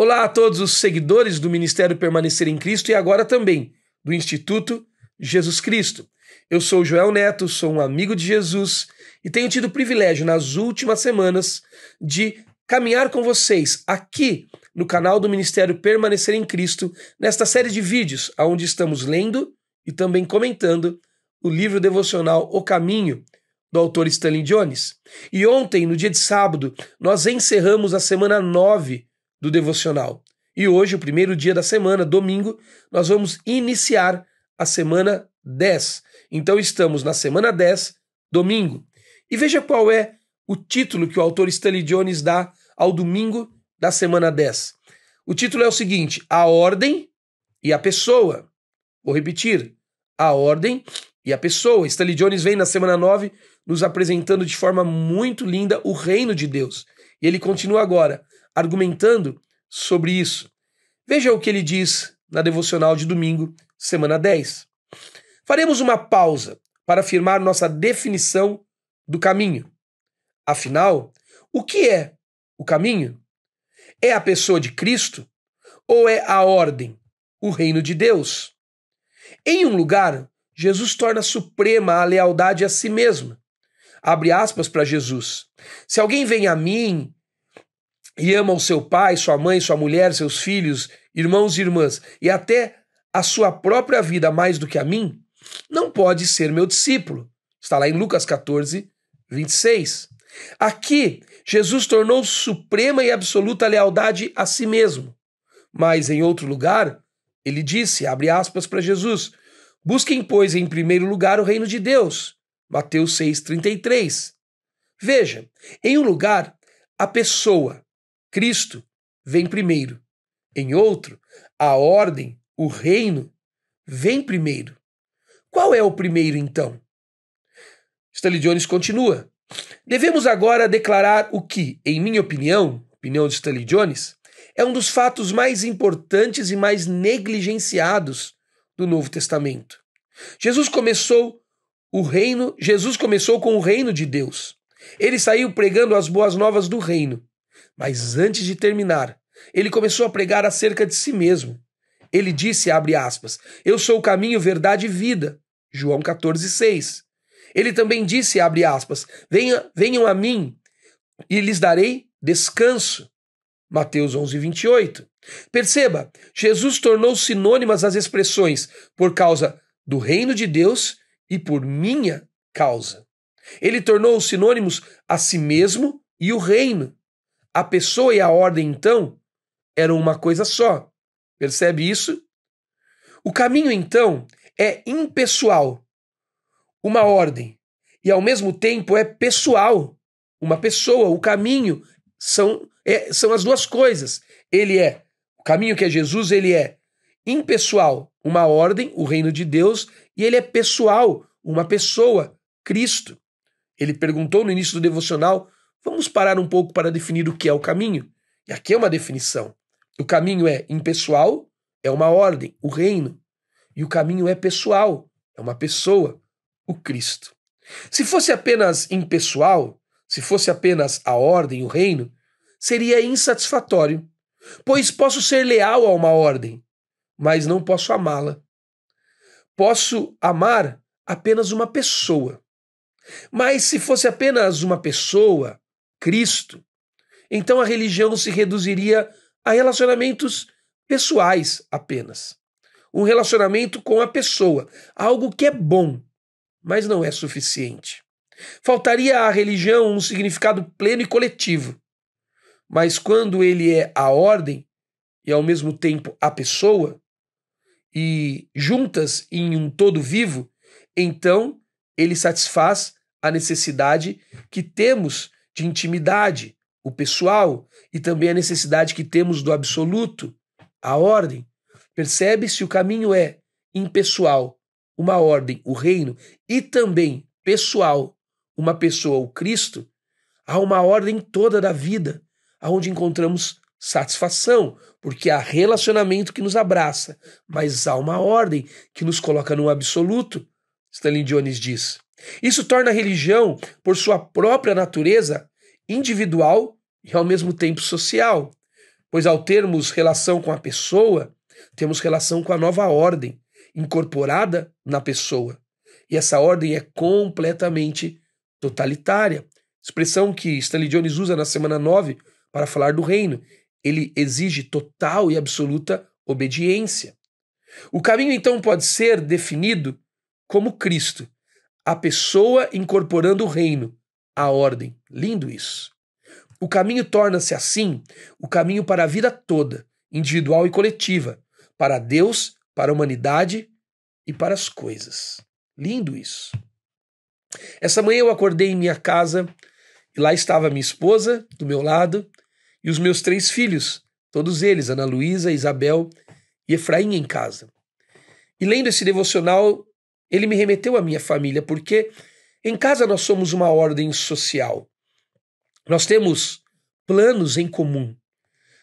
Olá a todos os seguidores do Ministério Permanecer em Cristo e agora também do Instituto Jesus Cristo. Eu sou Joel Neto, sou um amigo de Jesus e tenho tido o privilégio nas últimas semanas de caminhar com vocês aqui no canal do Ministério Permanecer em Cristo, nesta série de vídeos onde estamos lendo e também comentando o livro devocional O Caminho, do autor Stanley Jones. E ontem, no dia de sábado, nós encerramos a semana 9 do devocional. E hoje, o primeiro dia da semana, domingo, nós vamos iniciar a semana 10. Então estamos na semana 10, domingo. E veja qual é o título que o autor Stanley Jones dá ao domingo da semana 10. O título é o seguinte: A Ordem e a Pessoa. Vou repetir: A Ordem e a Pessoa. Stanley Jones vem na semana 9 nos apresentando de forma muito linda o reino de Deus. E ele continua agora: argumentando sobre isso. Veja o que ele diz na devocional de domingo, semana 10. Faremos uma pausa para afirmar nossa definição do caminho. Afinal, o que é o caminho? É a pessoa de Cristo ou é a ordem, o reino de Deus? Em um lugar, Jesus torna suprema a lealdade a si mesmo. Abre aspas para Jesus. Se alguém vem a mim e ama o seu pai, sua mãe, sua mulher, seus filhos, irmãos e irmãs, e até a sua própria vida mais do que a mim, não pode ser meu discípulo. Está lá em Lucas 14, 26. Aqui, Jesus tornou suprema e absoluta lealdade a si mesmo. Mas em outro lugar, ele disse, abre aspas para Jesus: Busquem, pois, em primeiro lugar o reino de Deus. Mateus 6,33. Veja, em um lugar, a pessoa, Cristo vem primeiro. Em outro, a ordem, o reino, vem primeiro. Qual é o primeiro então? Stanley Jones continua. Devemos agora declarar o que, em minha opinião, opinião de Stanley Jones, é um dos fatos mais importantes e mais negligenciados do Novo Testamento. Jesus começou o reino, Jesus começou com o reino de Deus. Ele saiu pregando as boas novas do reino. Mas antes de terminar, ele começou a pregar acerca de si mesmo. Ele disse, abre aspas, Eu sou o caminho, verdade e vida. João 14, 6. Ele também disse, abre aspas, Venha, Venham a mim e lhes darei descanso. Mateus 11, 28. Perceba, Jesus tornou sinônimas as expressões por causa do reino de Deus e por minha causa. Ele tornou os sinônimos a si mesmo e o reino a pessoa e a ordem, então, eram uma coisa só. Percebe isso? O caminho, então, é impessoal, uma ordem, e ao mesmo tempo é pessoal, uma pessoa. O caminho são, é, são as duas coisas. Ele é, o caminho que é Jesus, ele é impessoal, uma ordem, o reino de Deus, e ele é pessoal, uma pessoa, Cristo. Ele perguntou no início do devocional Vamos parar um pouco para definir o que é o caminho. E aqui é uma definição. O caminho é impessoal, é uma ordem, o reino. E o caminho é pessoal, é uma pessoa, o Cristo. Se fosse apenas impessoal, se fosse apenas a ordem, o reino, seria insatisfatório, pois posso ser leal a uma ordem, mas não posso amá-la. Posso amar apenas uma pessoa. Mas se fosse apenas uma pessoa, Cristo. Então a religião se reduziria a relacionamentos pessoais apenas. Um relacionamento com a pessoa, algo que é bom, mas não é suficiente. Faltaria à religião um significado pleno e coletivo. Mas quando ele é a ordem e ao mesmo tempo a pessoa, e juntas em um todo vivo, então ele satisfaz a necessidade que temos de intimidade, o pessoal, e também a necessidade que temos do absoluto, a ordem. Percebe-se o caminho é impessoal, uma ordem, o reino, e também pessoal, uma pessoa, o Cristo. Há uma ordem toda da vida, aonde encontramos satisfação, porque há relacionamento que nos abraça, mas há uma ordem que nos coloca no absoluto, Stanley Jones diz. Isso torna a religião, por sua própria natureza, individual e ao mesmo tempo social, pois ao termos relação com a pessoa, temos relação com a nova ordem, incorporada na pessoa. E essa ordem é completamente totalitária. Expressão que Stanley Jones usa na semana 9 para falar do reino. Ele exige total e absoluta obediência. O caminho então pode ser definido como Cristo, a pessoa incorporando o reino, a ordem. Lindo isso. O caminho torna-se assim o caminho para a vida toda, individual e coletiva, para Deus, para a humanidade e para as coisas. Lindo isso. Essa manhã eu acordei em minha casa e lá estava minha esposa, do meu lado, e os meus três filhos, todos eles, Ana Luísa, Isabel e Efraim, em casa. E lendo esse devocional, ele me remeteu à minha família, porque em casa nós somos uma ordem social. Nós temos planos em comum.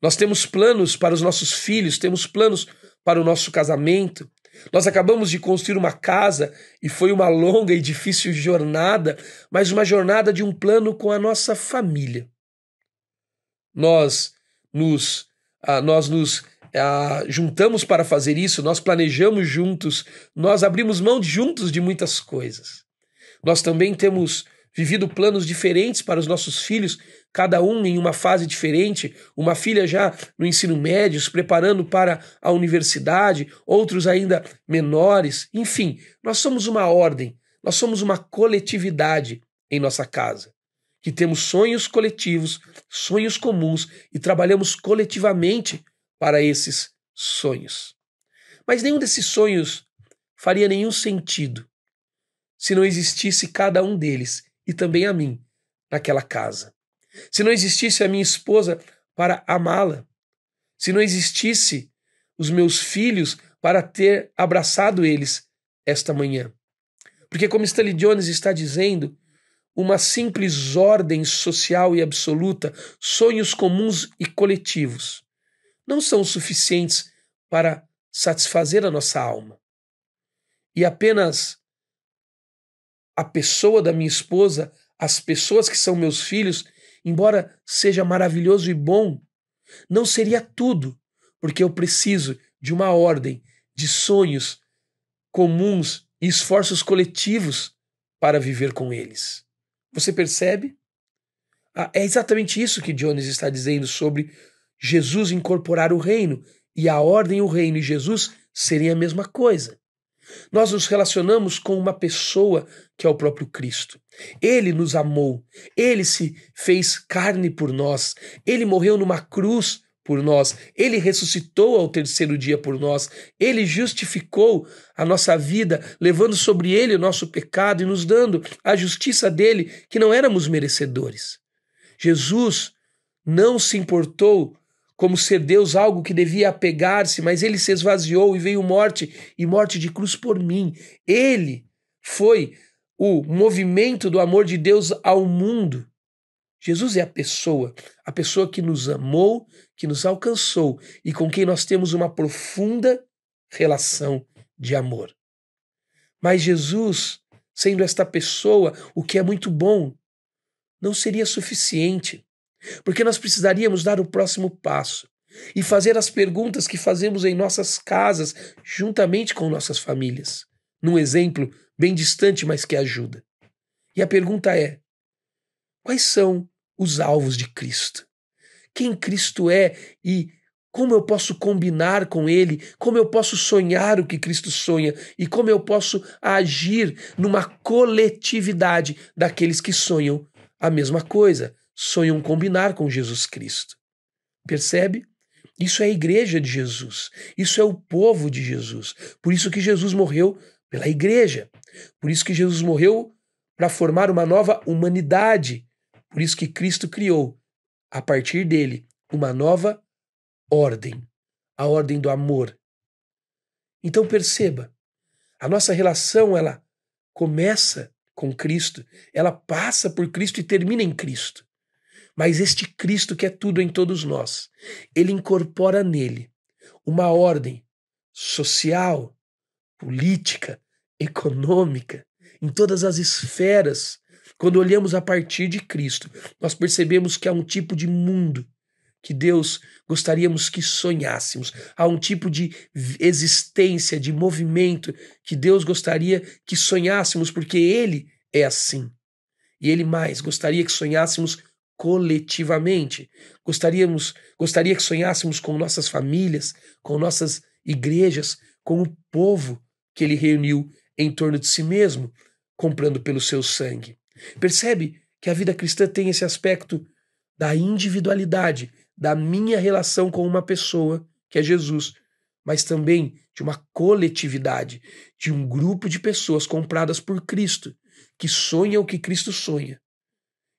Nós temos planos para os nossos filhos, temos planos para o nosso casamento. Nós acabamos de construir uma casa e foi uma longa e difícil jornada, mas uma jornada de um plano com a nossa família. Nós nos, ah, nós nos ah, juntamos para fazer isso, nós planejamos juntos, nós abrimos mão juntos de muitas coisas. Nós também temos vivido planos diferentes para os nossos filhos, cada um em uma fase diferente, uma filha já no ensino médio, se preparando para a universidade, outros ainda menores. Enfim, nós somos uma ordem, nós somos uma coletividade em nossa casa, que temos sonhos coletivos, sonhos comuns e trabalhamos coletivamente para esses sonhos. Mas nenhum desses sonhos faria nenhum sentido se não existisse cada um deles e também a mim naquela casa. Se não existisse a minha esposa para amá-la, se não existisse os meus filhos para ter abraçado eles esta manhã. Porque, como Stanley Jones está dizendo, uma simples ordem social e absoluta, sonhos comuns e coletivos, não são suficientes para satisfazer a nossa alma. E apenas a pessoa da minha esposa, as pessoas que são meus filhos, embora seja maravilhoso e bom, não seria tudo, porque eu preciso de uma ordem, de sonhos comuns e esforços coletivos para viver com eles. Você percebe? Ah, é exatamente isso que Jones está dizendo sobre Jesus incorporar o reino e a ordem, o reino e Jesus serem a mesma coisa. Nós nos relacionamos com uma pessoa que é o próprio Cristo. Ele nos amou, ele se fez carne por nós, ele morreu numa cruz por nós, ele ressuscitou ao terceiro dia por nós, ele justificou a nossa vida, levando sobre ele o nosso pecado e nos dando a justiça dele, que não éramos merecedores. Jesus não se importou como ser Deus algo que devia apegar-se, mas ele se esvaziou e veio morte, e morte de cruz por mim. Ele foi o movimento do amor de Deus ao mundo. Jesus é a pessoa, a pessoa que nos amou, que nos alcançou e com quem nós temos uma profunda relação de amor. Mas Jesus, sendo esta pessoa, o que é muito bom, não seria suficiente porque nós precisaríamos dar o próximo passo e fazer as perguntas que fazemos em nossas casas, juntamente com nossas famílias, num exemplo bem distante, mas que ajuda. E a pergunta é: quais são os alvos de Cristo? Quem Cristo é e como eu posso combinar com Ele, como eu posso sonhar o que Cristo sonha e como eu posso agir numa coletividade daqueles que sonham a mesma coisa, sonham combinar com Jesus Cristo. Percebe? Isso é a igreja de Jesus, isso é o povo de Jesus. Por isso que Jesus morreu pela igreja. Por isso que Jesus morreu para formar uma nova humanidade. Por isso que Cristo criou, a partir dele, uma nova ordem, a ordem do amor. Então perceba, a nossa relação ela começa com Cristo, ela passa por Cristo e termina em Cristo. Mas este Cristo que é tudo em todos nós, ele incorpora nele uma ordem social, política, econômica, em todas as esferas. Quando olhamos a partir de Cristo, nós percebemos que há um tipo de mundo que Deus gostaríamos que sonhássemos, há um tipo de existência, de movimento que Deus gostaria que sonhássemos, porque Ele é assim. E Ele mais gostaria que sonhássemos coletivamente. Gostaríamos, gostaria que sonhássemos com nossas famílias, com nossas igrejas, com o povo que ele reuniu em torno de si mesmo, comprando pelo seu sangue. Percebe que a vida cristã tem esse aspecto da individualidade, da minha relação com uma pessoa, que é Jesus, mas também de uma coletividade, de um grupo de pessoas compradas por Cristo, que sonha o que Cristo sonha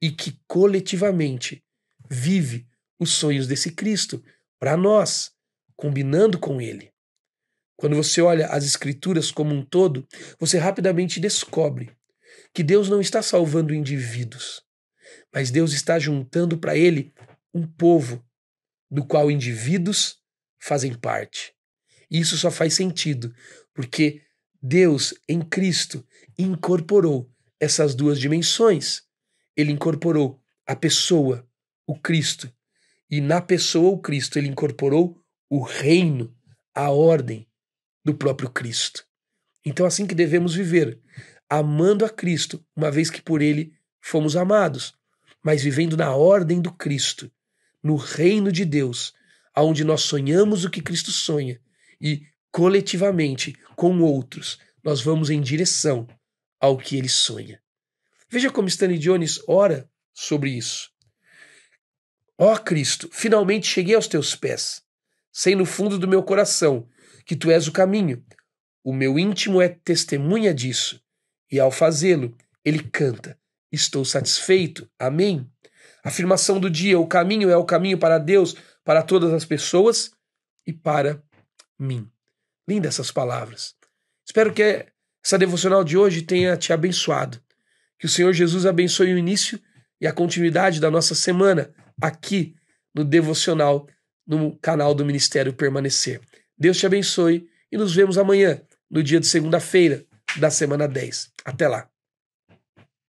e que coletivamente vive os sonhos desse Cristo para nós, combinando com ele. Quando você olha as Escrituras como um todo, você rapidamente descobre que Deus não está salvando indivíduos, mas Deus está juntando para ele um povo do qual indivíduos fazem parte. E isso só faz sentido porque Deus em Cristo incorporou essas duas dimensões ele incorporou a pessoa, o Cristo. E na pessoa, o Cristo, ele incorporou o reino, a ordem do próprio Cristo. Então, é assim que devemos viver, amando a Cristo, uma vez que por ele fomos amados, mas vivendo na ordem do Cristo, no reino de Deus, aonde nós sonhamos o que Cristo sonha e coletivamente com outros nós vamos em direção ao que ele sonha. Veja como Stanley Jones ora sobre isso. Ó oh Cristo, finalmente cheguei aos teus pés. Sei no fundo do meu coração que tu és o caminho. O meu íntimo é testemunha disso. E ao fazê-lo, ele canta: Estou satisfeito. Amém. Afirmação do dia: o caminho é o caminho para Deus, para todas as pessoas e para mim. Lindas essas palavras. Espero que essa devocional de hoje tenha te abençoado. Que o Senhor Jesus abençoe o início e a continuidade da nossa semana aqui no devocional no canal do Ministério Permanecer. Deus te abençoe e nos vemos amanhã, no dia de segunda-feira da semana 10. Até lá.